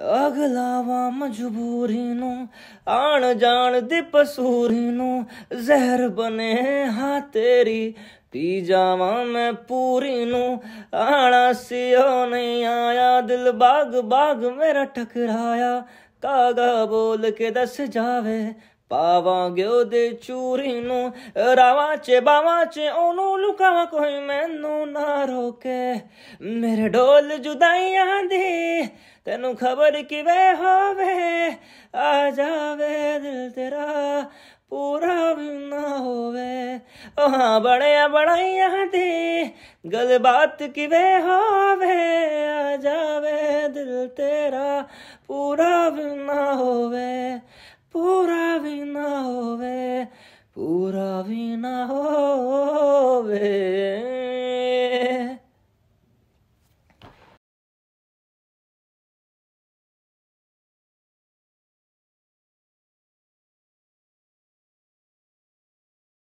ਅਗਲਾਵਾ ਮਜਬੂਰੀ ਨੂੰ ਆਣ ਜਾਣ ਦੇ ਪਸੂਰੀ ਨੂੰ ਜ਼ਹਿਰ ਬਨੇ ਹਾਂ ਤੇਰੀ ਪੀ ਜਾਵਾਂ ਮੈਂ ਪੂਰੀ ਨੂੰ ਆਣਾ ਸਿਓ ਨਹੀਂ ਆਇਆ ਦਿਲ ਬਾਗ ਬਾਗ ਮੇਰਾ ਟਕਰਾਇਆ ਕਾਗਾ ਬੋਲ ਕੇ ਦੱਸ ਜਾਵੇ ਪਾਵਾਂ ਗਿਓ ਦੇ ਚੂਰੀ ਨੂੰ ਰਾਵਾਂ 'ਚ ਬਾਵਾਂ 'ਚ ਉਹਨੂੰ ਲੁਕਾਵਾਂ ਕੋਈ ਮੈਨੂੰ ਨਾ ਰੋਕੇ ਮੇਰੇ ਢੋਲ ਜੁਦਾਈਆਂ ਦੀ ਤੈਨੂੰ ਖਬਰ ਕਿਵੇਂ ਹੋਵੇ ਆ ਜਾਵੇ ਦਿਲ ਤੇਰਾ ਪੂਰਾ ਨਾ ਹੋਵੇ ਉਹ ਬੜਿਆ ਬੜਾਈਆਂ ਬਣਾਈਆਂ ਗੱਲ ਬਾਤ ਕਿਵੇਂ ਹੋਵੇ ਆ ਜਾਵੇ ਦਿਲ ਤੇਰਾ ਪੂਰਾ ਨਾ ਹੋਵੇ ਪੂਰਾ ਵੀ ਨਾ ਹੋਵੇ ਪੂਰਾ ਵੀ ਨਾ ਹੋਵੇ